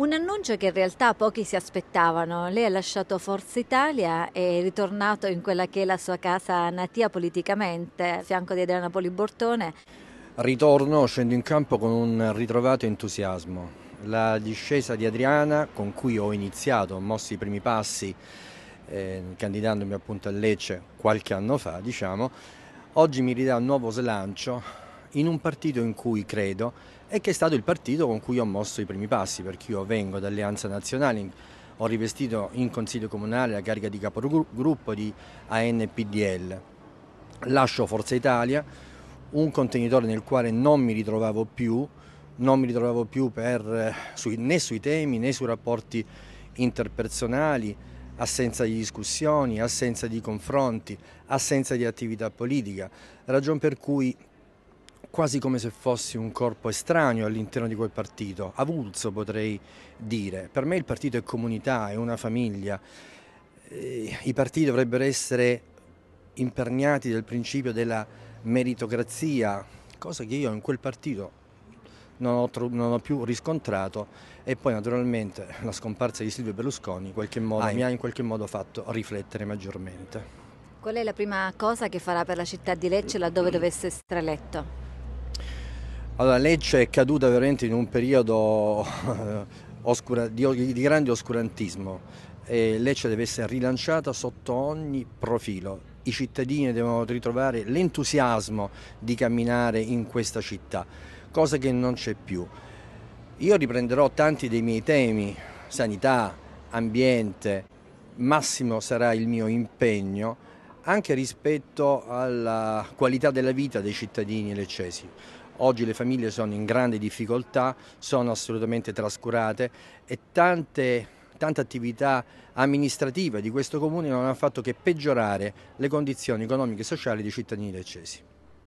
Un annuncio che in realtà pochi si aspettavano. Lei ha lasciato Forza Italia e è ritornato in quella che è la sua casa natia politicamente, a fianco di Adriana Poli Bortone. Ritorno, scendo in campo con un ritrovato entusiasmo. La discesa di Adriana, con cui ho iniziato, ho mosso i primi passi, eh, candidandomi appunto a Lecce qualche anno fa, diciamo, oggi mi ridà un nuovo slancio in un partito in cui credo e che è stato il partito con cui ho mosso i primi passi, perché io vengo da Alleanza Nazionale, ho rivestito in Consiglio Comunale la carica di capogruppo di ANPDL. Lascio Forza Italia, un contenitore nel quale non mi ritrovavo più, non mi ritrovavo più per, né sui temi né sui rapporti interpersonali, assenza di discussioni, assenza di confronti, assenza di attività politica, ragion per cui quasi come se fossi un corpo estraneo all'interno di quel partito, avulso potrei dire. Per me il partito è comunità, è una famiglia. Eh, I partiti dovrebbero essere imperniati del principio della meritocrazia, cosa che io in quel partito non ho, non ho più riscontrato e poi naturalmente la scomparsa di Silvio Berlusconi modo, mi ha in qualche modo fatto riflettere maggiormente. Qual è la prima cosa che farà per la città di Lecce laddove mm. dovesse essere eletto? Allora, Lecce è caduta veramente in un periodo eh, oscura, di, di grande oscurantismo e Lecce deve essere rilanciata sotto ogni profilo i cittadini devono ritrovare l'entusiasmo di camminare in questa città, cosa che non c'è più. Io riprenderò tanti dei miei temi, sanità, ambiente, massimo sarà il mio impegno anche rispetto alla qualità della vita dei cittadini leccesi. Oggi le famiglie sono in grande difficoltà, sono assolutamente trascurate e tante, tante attività amministrative di questo comune non hanno fatto che peggiorare le condizioni economiche e sociali dei cittadini leccesi.